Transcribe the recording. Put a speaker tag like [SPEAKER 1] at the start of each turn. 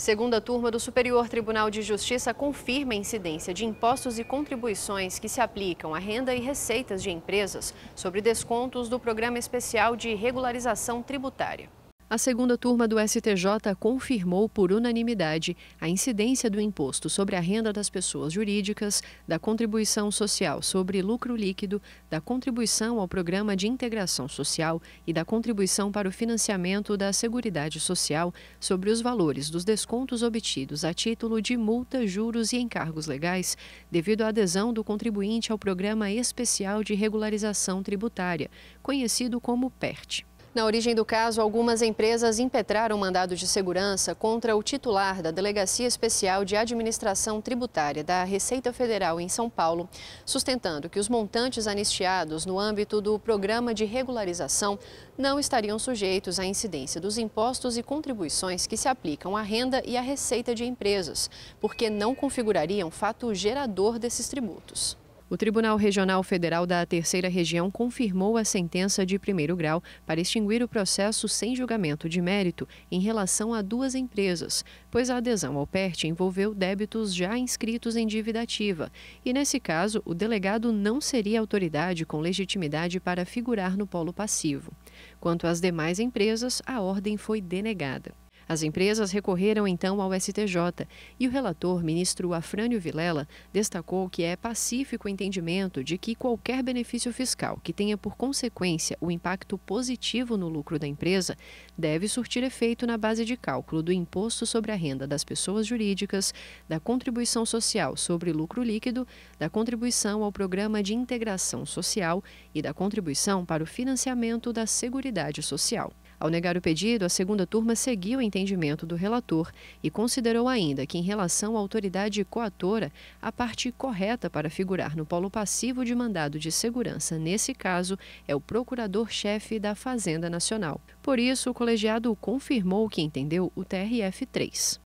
[SPEAKER 1] Segunda turma do Superior Tribunal de Justiça confirma a incidência de impostos e contribuições que se aplicam à renda e receitas de empresas sobre descontos do Programa Especial de Regularização Tributária a segunda turma do STJ confirmou por unanimidade a incidência do imposto sobre a renda das pessoas jurídicas, da contribuição social sobre lucro líquido, da contribuição ao Programa de Integração Social e da contribuição para o financiamento da Seguridade Social sobre os valores dos descontos obtidos a título de multa, juros e encargos legais, devido à adesão do contribuinte ao Programa Especial de Regularização Tributária, conhecido como PERT. Na origem do caso, algumas empresas impetraram mandado de segurança contra o titular da Delegacia Especial de Administração Tributária da Receita Federal em São Paulo, sustentando que os montantes anistiados no âmbito do programa de regularização não estariam sujeitos à incidência dos impostos e contribuições que se aplicam à renda e à receita de empresas, porque não configurariam fato gerador desses tributos. O Tribunal Regional Federal da Terceira Região confirmou a sentença de primeiro grau para extinguir o processo sem julgamento de mérito em relação a duas empresas, pois a adesão ao PERT envolveu débitos já inscritos em dívida ativa, e nesse caso o delegado não seria autoridade com legitimidade para figurar no polo passivo. Quanto às demais empresas, a ordem foi denegada. As empresas recorreram então ao STJ e o relator, ministro Afrânio Vilela, destacou que é pacífico o entendimento de que qualquer benefício fiscal que tenha por consequência o impacto positivo no lucro da empresa deve surtir efeito na base de cálculo do imposto sobre a renda das pessoas jurídicas, da contribuição social sobre lucro líquido, da contribuição ao programa de integração social e da contribuição para o financiamento da Seguridade Social. Ao negar o pedido, a segunda turma seguiu o entendimento do relator e considerou ainda que, em relação à autoridade coatora, a parte correta para figurar no polo passivo de mandado de segurança, nesse caso, é o procurador-chefe da Fazenda Nacional. Por isso, o colegiado confirmou que entendeu o TRF 3.